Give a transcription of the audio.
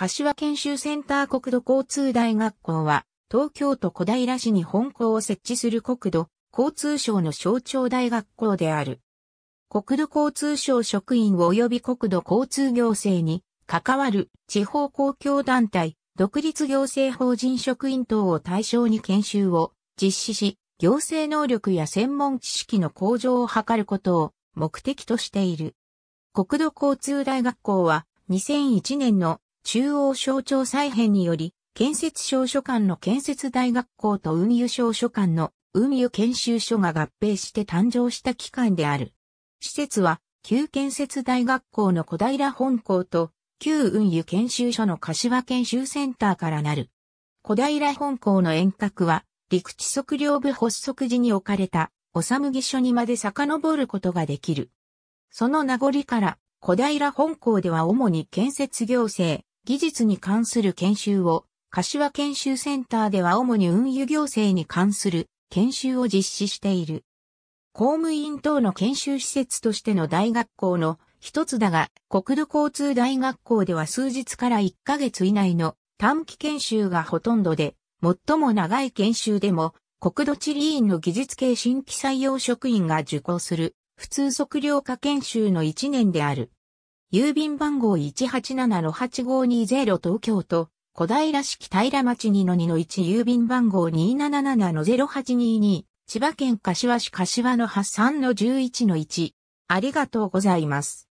柏研修センター国土交通大学校は、東京都小平市に本校を設置する国土交通省の省庁大学校である。国土交通省職員及び国土交通行政に関わる地方公共団体、独立行政法人職員等を対象に研修を実施し、行政能力や専門知識の向上を図ることを目的としている。国土交通大学校は2001年の中央省庁再編により、建設省書館の建設大学校と運輸省書館の運輸研修所が合併して誕生した機関である。施設は、旧建設大学校の小平本校と、旧運輸研修所の柏研修センターからなる。小平本校の遠隔は、陸地測量部発足時に置かれた、おさむぎ所にまで遡ることができる。その名残から、小平本校では主に建設行政、技術に関する研修を、柏研修センターでは主に運輸行政に関する研修を実施している。公務員等の研修施設としての大学校の一つだが、国土交通大学校では数日から1ヶ月以内の短期研修がほとんどで、最も長い研修でも、国土地理院の技術系新規採用職員が受講する、普通測量科研修の1年である。郵便番号187-8520東京都、小平市北平町2-2-1郵便番号277-0822、千葉県柏市柏の8の11-1。ありがとうございます。